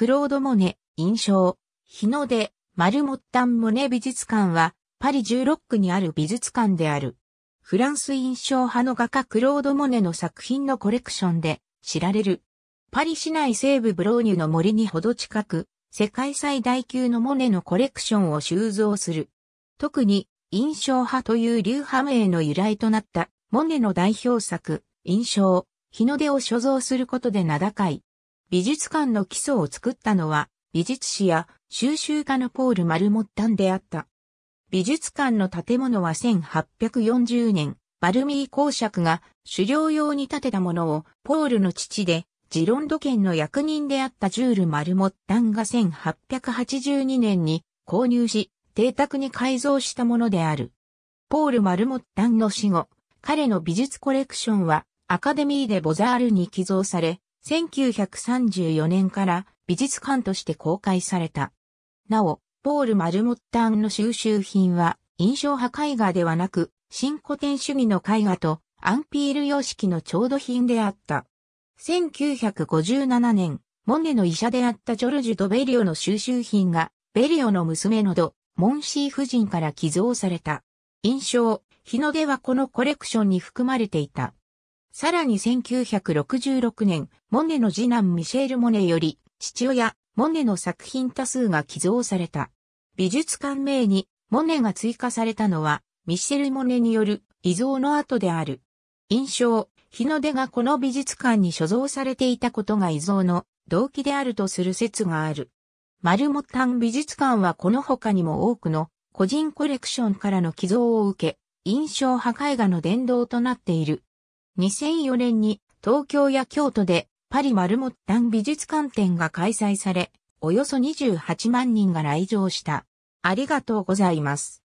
クロード・モネ、印象、日の出、マルモッタン・モネ美術館は、パリ16区にある美術館である。フランス印象派の画家クロード・モネの作品のコレクションで知られる。パリ市内西部ブローニュの森にほど近く、世界最大級のモネのコレクションを収蔵する。特に、印象派という流派名の由来となった、モネの代表作、印象、日の出を所蔵することで名高い。美術館の基礎を作ったのは、美術史や収集家のポール・マルモッタンであった。美術館の建物は1840年、バルミー公爵が狩猟用に建てたものを、ポールの父で、ジロンド県の役人であったジュール・マルモッタンが1882年に購入し、邸宅に改造したものである。ポール・マルモッタンの死後、彼の美術コレクションはアカデミーでボザールに寄贈され、1934年から美術館として公開された。なお、ポール・マルモッタンの収集品は、印象派絵画ではなく、新古典主義の絵画とアンピール様式の調度品であった。1957年、モネの医者であったジョルジュ・ドベリオの収集品が、ベリオの娘のド、モンシー夫人から寄贈された。印象、日の出はこのコレクションに含まれていた。さらに1966年、モネの次男ミシェール・モネより、父親、モネの作品多数が寄贈された。美術館名に、モネが追加されたのは、ミシェル・モネによる遺贈の後である。印象、日の出がこの美術館に所蔵されていたことが遺贈の動機であるとする説がある。マルモタン美術館はこの他にも多くの個人コレクションからの寄贈を受け、印象破壊画の殿堂となっている。2004年に東京や京都でパリマルモッタン美術館展が開催され、およそ28万人が来場した。ありがとうございます。